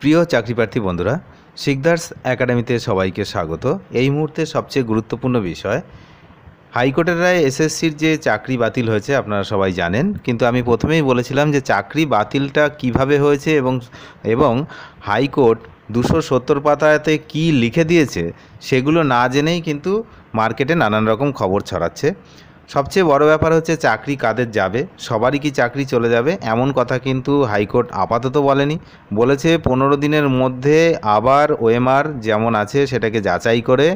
প্রিয় চাকরিপ্রার্থী বন্ধুরা শিকদার্স একাডেমিতে সবাইকে স্বাগত এই মুহূর্তে সবচেয়ে গুরুত্বপূর্ণ বিষয় হাইকোর্টের রায় এসএসসির যে চাকরি বাতিল হয়েছে আপনারা সবাই জানেন কিন্তু আমি প্রথমেই বলেছিলাম যে চাকরি বাতিলটা কিভাবে হয়েছে এবং এবং হাইকোর্ট দুশো সত্তর পাতাতে কি লিখে দিয়েছে সেগুলো না জেনেই কিন্তু মার্কেটে নানান রকম খবর ছড়াচ্ছে সবচেয়ে বড় ব্যাপার হচ্ছে চাকরি কাদের যাবে সবারই কি চাকরি চলে যাবে এমন কথা কিন্তু হাইকোর্ট আপাতত বলেনি বলেছে পনেরো দিনের মধ্যে আবার ওএমআর যেমন আছে সেটাকে যাচাই করে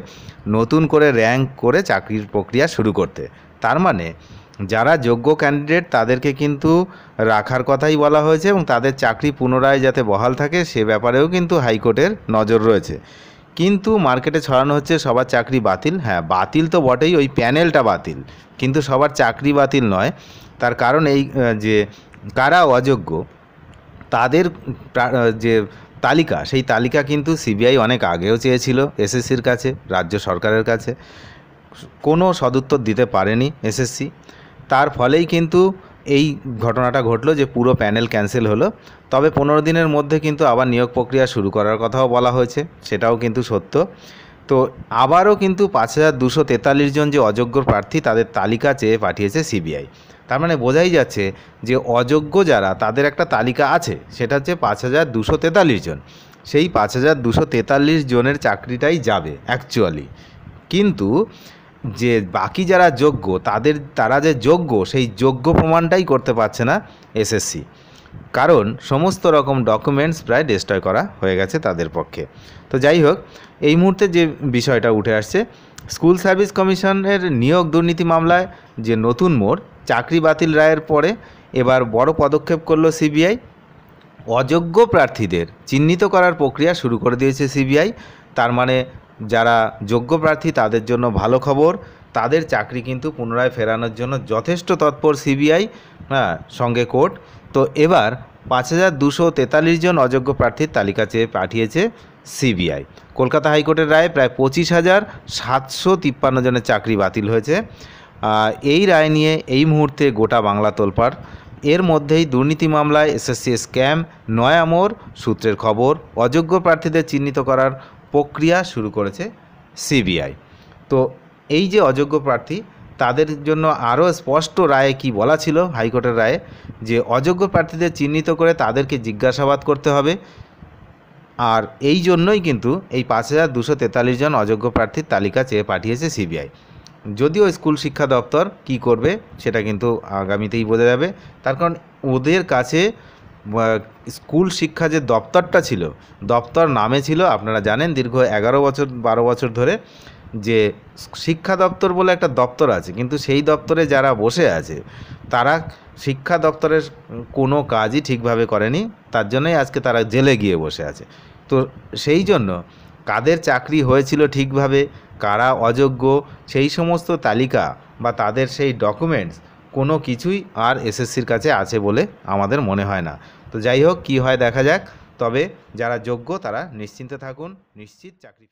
নতুন করে র্যাঙ্ক করে চাকরির প্রক্রিয়া শুরু করতে তার মানে যারা যোগ্য ক্যান্ডিডেট তাদেরকে কিন্তু রাখার কথাই বলা হয়েছে এবং তাদের চাকরি পুনরায় যাতে বহাল থাকে সে ব্যাপারেও কিন্তু হাইকোর্টের নজর রয়েছে কিন্তু মার্কেটে ছড়ানো হচ্ছে সবার চাকরি বাতিল হ্যাঁ বাতিল তো বটেই ওই প্যানেলটা বাতিল কিন্তু সবার চাকরি বাতিল নয় তার কারণ এই যে কারা অযোগ্য তাদের যে তালিকা সেই তালিকা কিন্তু সিবিআই অনেক আগেও চেয়েছিল এসএসসির কাছে রাজ্য সরকারের কাছে কোনো সদুত্তর দিতে পারেনি এসএসসি তার ফলেই কিন্তু এই ঘটনাটা ঘটলো যে পুরো প্যানেল ক্যান্সেল হলো তবে পনেরো দিনের মধ্যে কিন্তু আবার নিয়োগ প্রক্রিয়া শুরু করার কথাও বলা হয়েছে সেটাও কিন্তু সত্য তো আবারও কিন্তু পাঁচ হাজার দুশো তেতাল্লিশ জন যে অযোগ্য প্রার্থী তাদের তালিকা চেয়ে পাঠিয়েছে সিবিআই তার মানে বোঝাই যাচ্ছে যে অযোগ্য যারা তাদের একটা তালিকা আছে সেটা হচ্ছে পাঁচ হাজার দুশো তেতাল্লিশ জন সেই পাঁচ হাজার দুশো তেতাল্লিশ জনের চাকরিটাই যাবে অ্যাকচুয়ালি কিন্তু যে বাকি যারা যোগ্য তাদের তারা যে যোগ্য সেই যোগ্য প্রমাণটাই করতে পারছে না এসএসসি কারণ সমস্ত রকম ডকুমেন্টস প্রায় ডিস্ট্রয় করা হয়ে গেছে তাদের পক্ষে তো যাই হোক এই মুহূর্তে যে বিষয়টা উঠে আসছে স্কুল সার্ভিস কমিশনের নিয়োগ দুর্নীতি মামলায় যে নতুন মোড় চাকরি বাতিল রায়ের পরে এবার বড় পদক্ষেপ করল সিবিআই অযোগ্য প্রার্থীদের চিহ্নিত করার প্রক্রিয়া শুরু করে দিয়েছে সিবিআই তার মানে যারা যোগ্য প্রার্থী তাদের জন্য ভালো খবর তাদের চাকরি কিন্তু পুনরায় ফেরানোর জন্য যথেষ্ট তৎপর সিবিআই হ্যাঁ সঙ্গে কোর্ট তো এবার পাঁচ হাজার দুশো তেতাল্লিশ জন অযোগ্য প্রার্থীর তালিকা চেয়ে পাঠিয়েছে সিবিআই কলকাতা হাইকোর্টের রায়ে প্রায় পঁচিশ হাজার সাতশো তিপ্পান্ন জনের চাকরি বাতিল হয়েছে এই রায় নিয়ে এই মুহূর্তে গোটা বাংলা তোলপাড় এর মধ্যেই দুর্নীতি মামলায় এসএসসি স্ক্যাম মোর সূত্রের খবর অযোগ্য প্রার্থীদের চিহ্নিত করার প্রক্রিয়া শুরু করেছে সিবিআই তো এই যে অযোগ্য প্রার্থী তাদের জন্য আরও স্পষ্ট রায়ে কি বলা ছিল হাইকোর্টের রায়ে যে অযোগ্য প্রার্থীদের চিহ্নিত করে তাদেরকে জিজ্ঞাসাবাদ করতে হবে আর এই জন্যই কিন্তু এই পাঁচ হাজার দুশো তেতাল্লিশ জন অযোগ্য প্রার্থীর তালিকা চেয়ে পাঠিয়েছে সিবিআই যদিও স্কুল শিক্ষা দপ্তর কি করবে সেটা কিন্তু আগামীতেই বোঝা যাবে তার কারণ ওদের কাছে স্কুল শিক্ষা যে দপ্তরটা ছিল দপ্তর নামে ছিল আপনারা জানেন দীর্ঘ এগারো বছর বারো বছর ধরে যে শিক্ষা দপ্তর বলে একটা দপ্তর আছে কিন্তু সেই দপ্তরে যারা বসে আছে তারা শিক্ষা দপ্তরের কোনো কাজই ঠিকভাবে করেনি তার জন্যই আজকে তারা জেলে গিয়ে বসে আছে তো সেই জন্য কাদের চাকরি হয়েছিল ঠিকভাবে কারা অযোগ্য সেই সমস্ত তালিকা বা তাদের সেই ডকুমেন্টস কোনো কিছুই আর এসএসসির কাছে আছে বলে আমাদের মনে হয় না তো যাই হোক কী হয় দেখা যাক তবে যারা যোগ্য তারা নিশ্চিন্তে থাকুন নিশ্চিত চাকরি